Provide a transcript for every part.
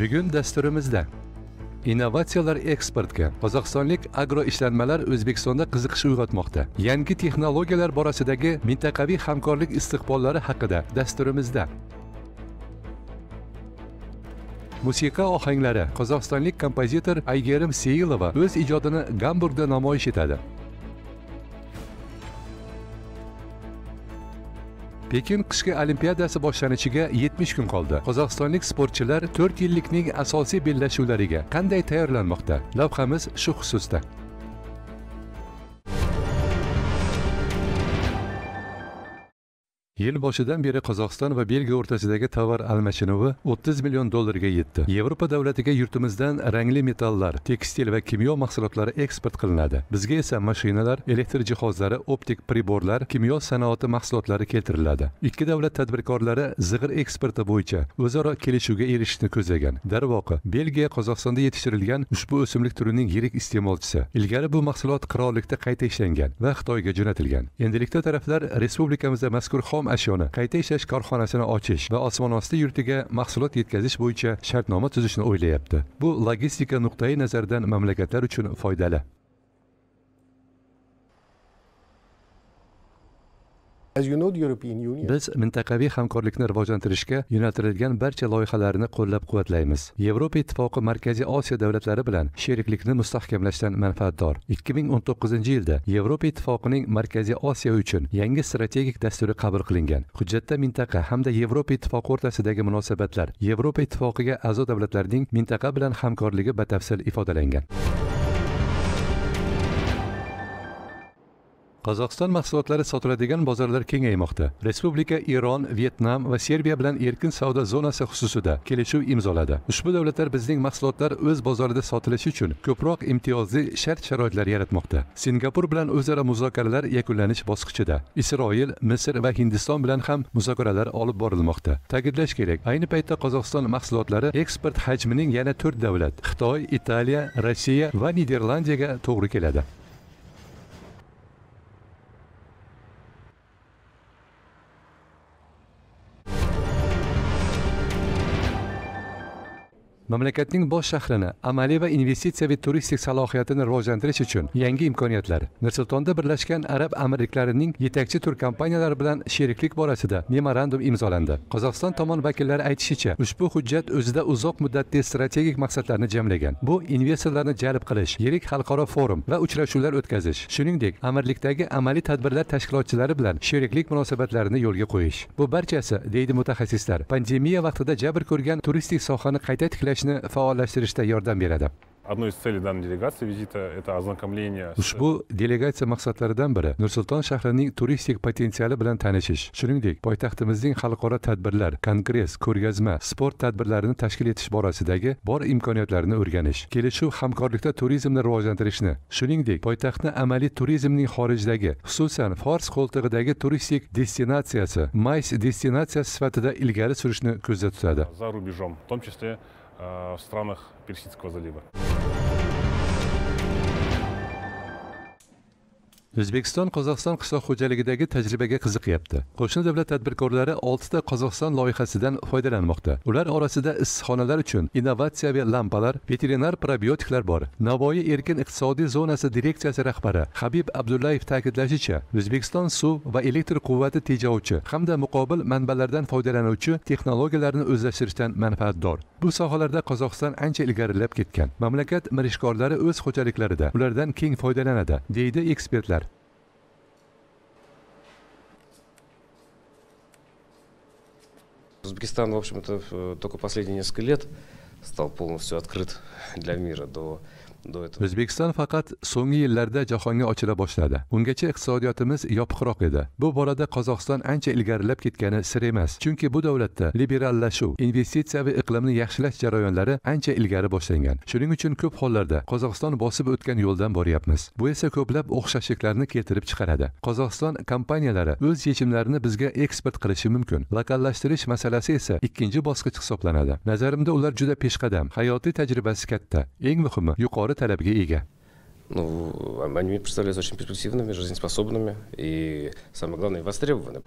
bugun dasturimizda innovatsiyalar eksportga qozog'istonlik agro ishlanmalar o'zbekistonda qiziqish uyg'otmoqda yangi texnologiyalar borasidagi mintaqaviy hamkorlik istiqbollari haqida dasturimizda musiqa ohanglari qozog'istonlik kompozitor aygerim seyilova o'z ijodini gamburgda namoyish etadi pekin qishki olimpiadasi boshlanishiga 70 kun qoldi qozog'istonlik sportchilar 4 yillikning asosiy bellashuvlariga qanday tayyorlanmoqda lavhamiz shu xususda yil boshidan beri qozog'iston va belgiya o'rtasidagi tovar almashinuvi 30 million dollarga yetdi yevropa davlatiga yurtimizdan rangli metallar tekstil va kimyo mahsulotlari eksport qilinadi bizga esa mashinalar elektr jihozlari optik priborlar kimyo sanoati mahsulotlari keltiriladi ikki davlat tadbirkorlari zig'ir eksporti bo'yicha o'zaro kelishuvga erishishni ko'zlagan darvoqe belgiya qozog'istonda yetishtirilgan ushbu o'simlik turining yirik iste'molchisi ilgari bu mahsulot qirollikda qayta ishlangan va xitoyga jo'natilgan endilikda taraflar respublikamizda mazkur xom ashyoni qayta ishlash korxonasini ochish va osmonosti yurtiga mahsulot yetkazish bo'yicha shartnoma tuzishni o'ylayapti bu logistika nuqtai nazaridan mamlakatlar uchun foydali biz mintaqaviy hamkorlikni rivojlantirishga yo'naltirilgan barcha loyihalarni qo'llab quvvatlaymiz yevropa ittifoqi markaziy osiyo davlatlari bilan sheriklikni mustahkamlashdan manfaatdor ikki ming o'n to'qqizinchi yilda yevropa ittifoqining markaziy osiyo uchun yangi strategik dasturi qabul qilingan hujjatda mintaqa hamda yevropa ittifoqi o'rtasidagi munosabatlar yevropa ittifoqiga a'zo davlatlarning mintaqa bilan hamkorligi batafsil ifodalangan qozog'iston mahsulotlari sotiladigan bozorlar kengaymoqda respublika eron vyetnam va serbiya bilan erkin savdo zonasi xususida kelishuv imzoladi ushbu davlatlar bizning mahsulotlar o'z bozorida sotilishi uchun ko'proq imtiyozli shart sharoitlar yaratmoqda singapur bilan o'zaro muzokaralar yakunlanish bosqichida isroil misr va hindiston bilan ham muzokaralar olib borilmoqda ta'kidlash kerak ayni paytda qozog'iston mahsulotlari eksport hajmining yana to'rt davlat xitoy italiya rossiya va niderlandiyaga to'g'ri keladi mamlakatning bosh shahrini amaliy va investitsiyaviy turistik salohiyatini rivojlantirish uchun yangi imkoniyatlar nursultonda birlashgan arab amirliklarining yetakchi tur kompaniyalari bilan sheriklik borasida memorandum imzolandi qozog'iston tomon vakillari aytishicha ushbu hujjat o'zida uzoq muddatli strategik maqsadlarni jamlagan bu investorlarni jalb qilish yirik xalqaro forum va uchrashuvlar o'tkazish shuningdek amirlikdagi amaliy tadbirlar tashkilotchilari bilan sheriklik munosabatlarini yo'lga qo'yish bu barchasi deydi mutaxassislar pandemiya vaqtida jabr ko'rgan turistik sohani qayta tiklash ko'rsatkichni faollashtirishda yordam beradi одной из целей данной делегации визита это ознакомление ushbu delegatsiya maqsadlaridan biri nursulton shahrining turistik potensiali bilan tanishish shuningdek poytaxtimizning xalqaro tadbirlar kongress ko'rgazma sport tadbirlarini tashkil etish borasidagi bor imkoniyatlarni o'rganish kelishuv hamkorlikda turizmni rivojlantirishni shuningdek poytaxtni amaliy turizmning xorijdagi xususan fors qo'ltig'idagi turistik destinatsiyasi mays destinatsiyasi sifatida ilgari surishni ko'zda tutadi за рубежом в том числе Э, в странах Персидского залива. o'zbekiston qozog'iston qishloq xo'jaligidagi tajribaga qiziqyapti qo'shni davlat tadbirkorlari oltita qozog'iston loyihasidan foydalanmoqda ular orasida issiqxonalar uchun innovatsiyaviy lampalar veterinar probiotiklar bor navoiy erkin iqtisodiy zonasi direksiyasi rahbari habib abdullayev ta'kidlashicha o'zbekiston suv va elektr quvvati tejovchi hamda muqobil manbalardan foydalanuvchi texnologiyalarni o'zlashtirishdan manfaatdor bu sohalarda qozog'iston ancha ilgarilab ketgan mamlakat mirishkorlari o'z xo'jaliklarida ulardan keng foydalanadi deydi ekspertlar Узбекистан, в общем-то, э, только последние несколько лет стал полностью открыт для мира. До до этого o'zbekiston faqat so'nggi yillarda jahonga ochila boshladi ungacha iqtisodiyotimiz yopiqroq edi bu borada qozog'iston ancha ilgarilab ketgani sir emas chunki bu davlatda liberallashuv investitsiya va iqlimni yaxshilash jarayonlari ancha ilgari boshlangan shuning uchun ko'p hollarda qozog'iston bosib o'tgan yo'ldan boryapmiz bu esa ko'plab o'xshashliklarni keltirib chiqaradi qozog'iston kompaniyalari o'z yechimlarini bizga eksport qilishi mumkin lokallashtirish masalasi esa ikkinchi bosqich hisoblanadi nazarimda ular juda peshqadam hayotiy tajribasi katta eng muhimi yuqori yuqori talabga ega ну, они представляются очень перспективными, жизнеспособными и, самое главное, востребованными.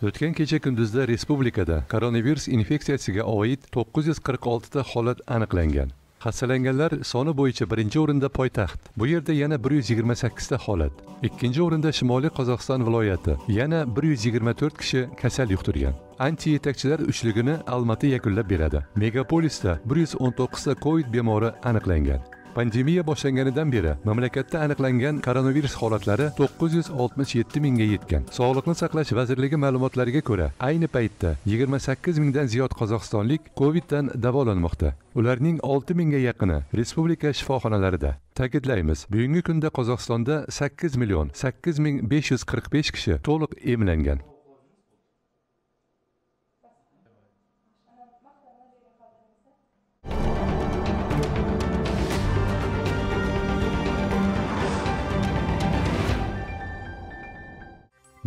o'tgan kecha kunduzda respublikada koronavirus infeksiyasiga oid to'qqiz yuz qirq oltita holat aniqlangan xastalanganlar soni bo'yicha birinchi o'rinda poytaxt bu yerda yana 128 ta holat ikkinchi o'rinda shimoliy qozog'iston viloyati yana 124 kishi kasal yuqtirgan anti yetakchilar uchligini almati yakunlab beradi megapolisda 119 ta covid bemori aniqlangan pandemiya boshlanganidan beri mamlakatda aniqlangan koronavirus holatlari 967 mingga yetgan sog'liqni saqlash vazirligi ma'lumotlariga ko'ra ayni paytda 28 mingdan ziyod qozog'istonlik koviddan davolanmoqda ularning 6 mingga yaqini respublika shifoxonalarida ta'kidlaymiz bugungi kunda qozog'istonda 8 million besh kishi to'liq emlangan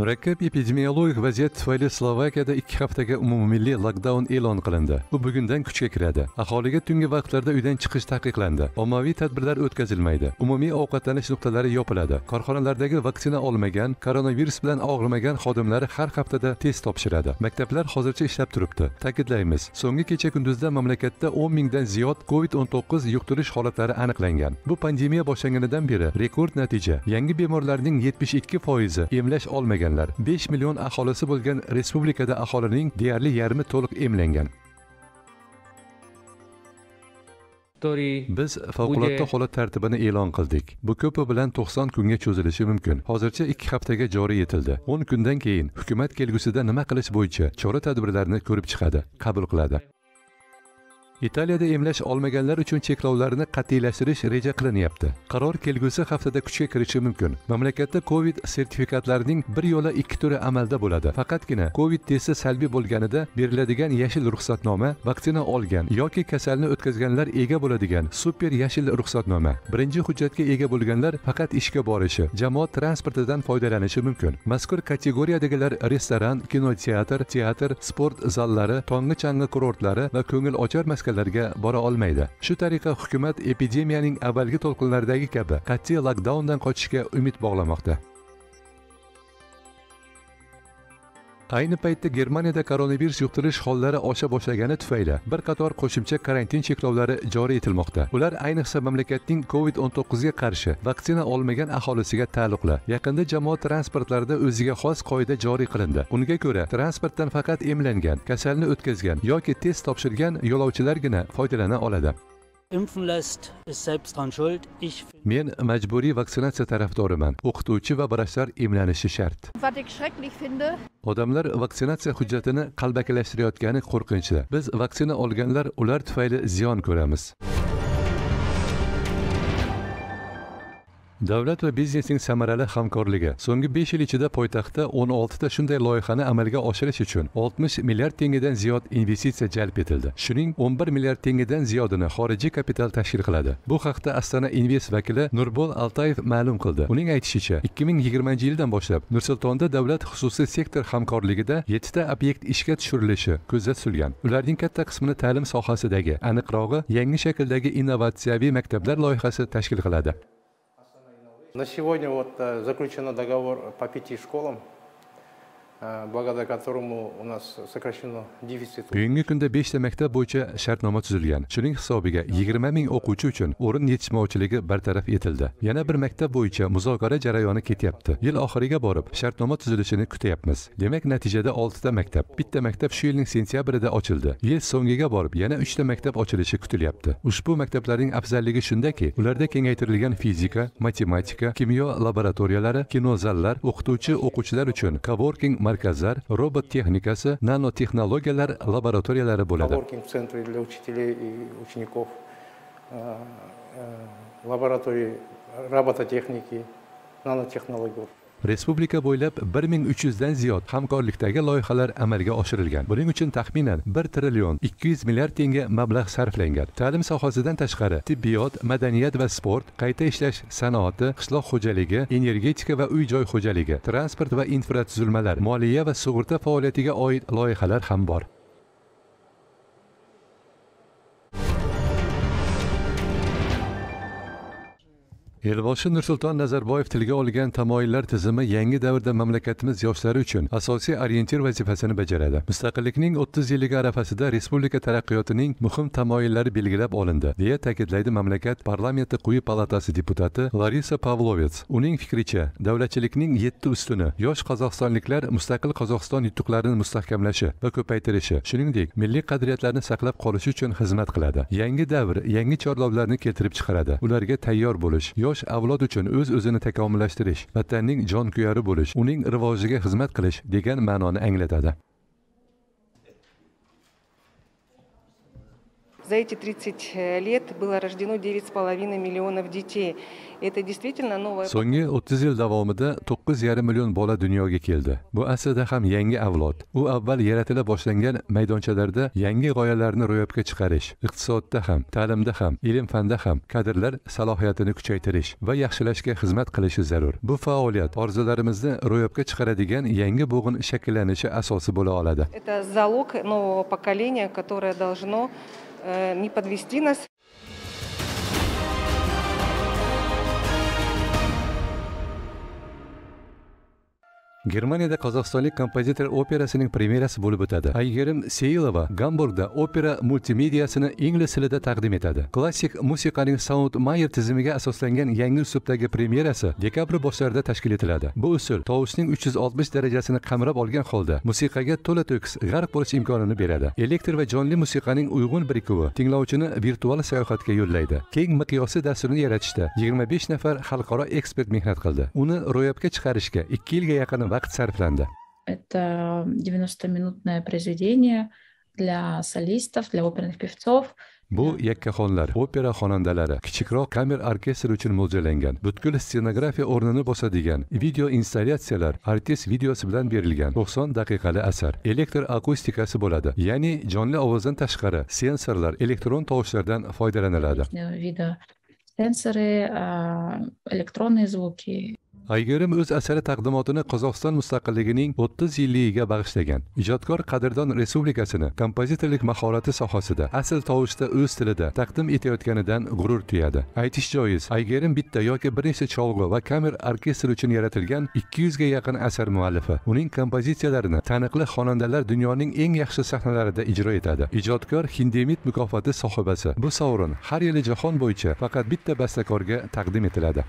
murakkab epidemiologik vaziyat tufayli slovakiyada ikki haftaga umummilliy lokdaun e'lon qilindi u bugundan kuchga kiradi aholiga tungi vaqtlarda uydan chiqish taqiqlandi ommaviy tadbirlar o'tkazilmaydi umumiy ovqatlanish nuqtalari yopiladi korxonalardagi vaksina olmagan koronavirus bilan og'rimagan xodimlari har haftada test topshiradi maktablar hozircha ishlab turibdi ta'kidlaymiz so'nggi kecha kunduzda mamlakatda o'n mingdan ziyod covid 19 to'qqiz yuqtirish holatlari aniqlangan bu pandemiya boshlanganidan beri rekord natija yangi bemorlarning yetmish ikki foizi emlash olmagan emlanganlar 5 million aholisi bo'lgan respublikada aholining deyarli yarmi to'liq emlangan biz favqulodda holat tartibini e'lon qildik bu ko'pi bilan to'qson kunga cho'zilishi mumkin hozircha ikki haftaga joriy etildi o'n kundan keyin hukumat kelgusida nima qilish bo'yicha chora tadbirlarni ko'rib chiqadi qabul qiladi italiyada emlash olmaganlar uchun cheklovlarni qat'iylashtirish reja qilinyapti qaror kelgusi haftada kuchga kirishi mumkin mamlakatda covid sertifikatlarining bir yo'la ikki turi amalda bo'ladi faqatgina covid testi salbiy bo'lganida beriladigan yashil ruxsatnoma vaksina olgan yoki kasalni o'tkazganlar ega bo'ladigan super yashil ruxsatnoma birinchi hujjatga ega bo'lganlar faqat ishga borishi jamoat transportidan foydalanishi mumkin mazkur kategoriyadagilar restoran kinoteatr teatr sport zallari tongi chang'i kurortlari va ko'ngil ochar maskan mamlakatlarga bora olmaydi shu tariqa hukumat epidemiyaning avvalgi to'lqinlaridagi kabi qat'iy lokdaundan qochishga umid bog'lamoqda ayni paytda germaniyada koronavirus yuqtirish hollari osha boshlagani tufayli bir qator qo'shimcha karantin cheklovlari joriy etilmoqda ular ayniqsa mamlakatning covid 19 ga qarshi vaksina olmagan aholisiga taalluqli yaqinda jamoat transportlarida o'ziga xos qoida joriy qilindi unga ko'ra transportdan faqat emlangan kasalni o'tkazgan yoki test topshirgan yo'lovchilargina foydalana oladi impfen lässt, ist selbst dran schuld. Ich Men majburiy vaksinatsiya tarafdoriman. O'qituvchi va vrachlar emlanishi shart. Odamlar vaksinatsiya hujjatini qalbakilashtirayotgani qo'rqinchli. Biz vaksina olganlar ular tufayli ziyon ko'ramiz. davlat va biznesning samarali hamkorligi so'nggi besh yil ichida poytaxtda o'n oltita shunday loyihani amalga oshirish uchun oltmish milliard tengadan ziyod investitsiya jalb etildi shuning o'n bir milliard tengadan ziyodini xorijiy kapital tashkil qiladi bu haqda astana invest vakili nurbol altayev ma'lum qildi uning aytishicha ikki ming yigirmanchi yildan boshlab nursultonda davlat xususiy sektor hamkorligida yettita obyekt ishga tushirilishi ko'zda tutilgan ularning katta qismini ta'lim sohasidagi aniqrog'i yangi shakldagi innovatsiyaviy maktablar loyihasi tashkil qiladi На сегодня вот э, заключен договор по пяти школам Э, благодаря которому у нас сокращено дефицит. Bugungi kunda 5 ta maktab bo'yicha shartnoma tuzilgan. Shuning hisobiga 20 ming o'quvchi uchun o'rin yetishmovchiligi bartaraf etildi. Yana bir maktab bo'yicha muzokara jarayoni ketyapti. Yil oxiriga borib shartnoma tuzilishini kutyapmiz. Demak, natijada 6 ta maktab. Bitta maktab шу yilning sentyabrida ochildi. Yil so'ngiga borib яна 3 ta maktab ochilishi kutilyapti. Ushbu maktablarning afzalligi shundaki, ularda kengaytirilgan fizika, matematika, kimyo laboratoriyalari, kinozallar, o'qituvchi o'quvchilar uchun coworking markazlar robot texnikasi nanotexnologiyalar laboratoriyalari bo'ladi laboratoriya робототехники, нанотехнологии. respublika bo'ylab 1300 dan ziyod hamkorlikdagi loyihalar amalga oshirilgan buning uchun taxminan 1 trillion 200 milliard tenga mablag' sarflangan ta'lim sohasidan tashqari tibbiyot madaniyat va sport qayta ishlash sanoati qishloq xo'jaligi energetika va uy joy xo'jaligi transport va infratuzilmalar moliya va sug'urta faoliyatiga oid loyihalar ham bor Elboshi Nursulton Nazarboyev tilga olgan tamoyillar tizimi yangi davrda mamlakatimiz yoshlari uchun asosiy orientir vazifasini bajaradi. Mustaqillikning 30 yilligi arafasida respublika taraqqiyotining muhim tamoyillari belgilab olindi, deya ta'kidlaydi mamlakat parlamenti quyi palatasi deputati Larisa Pavlovets. Uning fikricha, davlatchilikning 7 ustuni yosh qozog'istonliklar mustaqil Qozog'iston yutuqlarini mustahkamlashi va ko'paytirishi, shuningdek, milliy qadriyatlarni saqlab qolish uchun xizmat qiladi. Yangi davr yangi chorlovlarni keltirib chiqaradi. Ularga tayyor bo'lish yosh avlod uchun o'z o'zini takomillashtirish vatanning jonkuyari bo'lish uning rivojiga xizmat qilish degan ma'noni anglatadi За эти 30 э, лет было рождено 9,5 миллионов детей. Это действительно новая... Сонги 30 yil davomida 9,5 миллион бола dunyoga келді. Бу aslida хам янги авлод. У аввал yaratila boshlangan maydonchalarda yangi g'oyalarni ro'yobga chiqarish, iqtisodda ham, ta'limda ham, ilm-fanda ham kadrlar salohiyatini kuchaytirish va yaxshilashga xizmat qilishi zarur. Bu faoliyat orzularimizni ro'yobga chiqaradigan yangi bo'g'in shakllanishi asosi bo'la oladi. Это залог нового поколения, которое должно Э, не подвести нас. germaniyada qozog'istonlik kompozitor operasining premyerasi bo'lib o'tadi ayyerim seilova gamburgda opera multimediyasini ingliz tilida taqdim etadi klassik musiqaning saund mayer tizimiga asoslangan yangi uslubdagi premyerasi dekabr boshlarida tashkil etiladi bu usul tovushning 360 darajasini qamrab olgan holda musiqaga to'la to'kis g'arq bo'lish imkonini beradi elektr va jonli musiqaning uyg'un birikuvi tinglovchini virtual sayohatga yo'llaydi keng miqyosli dasturni yaratishda 25 nafar xalqaro ekspert mehnat qildi uni ro'yobga chiqarishga ikki yilga yaqin вакт sarflandi это 90-минутное э, произведение для солистов для оперных певцов bu yakkaxonlar opera xonandalari kichikroq kamer orkestri uchun mo'ljallangan butkul stenografiya o'rnini bosadigan video installyatsiyalar artist videosi bilan berilgan 90 daqiqali asar elektr akustikasi bo'ladi ya'ni jonli ovozdan tashqari sensorlar elektron tovushlardan foydalaniladi video sensori электронные звуки aygerim o'z asari taqdimotini qozog'iston mustaqilligining 30 yilligiga bag'ishlagan ijodkor qadrdon respublikasini kompozitorlik mahorati sohasida asl tovushda o'z tilida taqdim etayotganidan g'urur tuyadi aytish joiz aygerim bitta yoki bir nechta cholg'u va kamer orkestri uchun yaratilgan 200 ga yaqin asar muallifi uning kompozitsiyalarini taniqli xonandalar dunyoning eng yaxshi sahnalarida ijro etadi ijodkor hindemit mukofoti sohibasi bu sovrin har yili jahon bo'yicha faqat bitta bastakorga taqdim etiladi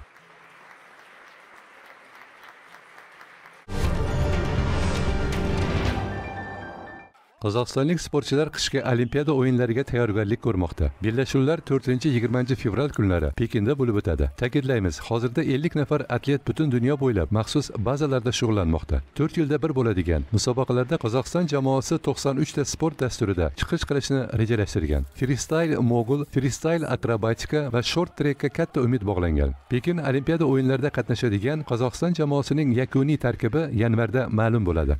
qozog'istonlik sportchilar qishki olimpiada o'yinlariga tayyorgarlik ko'rmoqda bellashuvlar to'rtinchi yigirmanchi fevral kunlari pekinda bo'lib o'tadi ta'kidlaymiz hozirda ellik nafar atlet butun dunyo bo'ylab maxsus bazalarda shug'ullanmoqda to'rt yilda bir bo'ladigan musobaqalarda qozog'iston jamoasi to'qson uchta sport dasturida chiqish qilishni rejalashtirgan fristayl mogul fristayl akrobatika va short trekka katta umid bog'langan pekin olimpiada o'yinlarida qatnashadigan qozog'iston jamoasining yakuniy tarkibi yanvarda ma'lum bo'ladi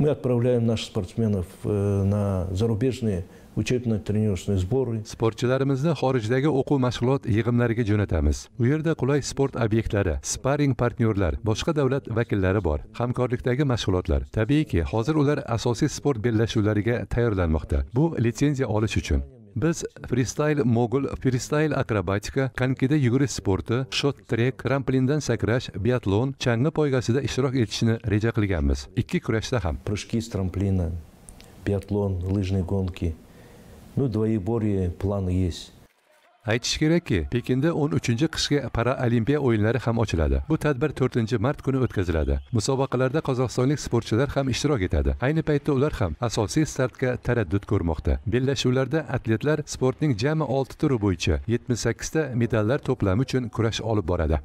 Мы отправляем наших спортсменов э, на зарубежные учебно-тренировочные сборы. Спортчыларымызды хорыждагы оқу машгылот егімлерге жөнетамыз. Уерді кулай спорт объектлары, спаринг партнёрлар, башқа давлат вакиллары бар, хамкарлықтагы машгылотлар. Табиеки, хазыр улар асоси спорт белләшуларыге тайырланмақты. Бу лицензия алыш учун. biz fristayl mogul fristayl akrobatika konkida yugurish sporti shot trek tramplindan sakrash biatlon changi poygasida ishtirok etishni reja qilganmiz ikki kurashda ham прыжки с трамплина биатлон лыжные гонки ну двоеборье планы есть aytish kerakki pekinda o'n uchinchi qishki paraolimpiya o'yinlari ham ochiladi bu tadbir to'rtinchi mart kuni o'tkaziladi musobaqalarda qozog'istonlik sportchilar ham ishtirok etadi ayni paytda ular ham asosiy startga taraddud ko'rmoqda bellashuvlarda atletlar sportning jami olti turi bo'yicha yetmish sakkizta medallar to'plami uchun kurash olib boradi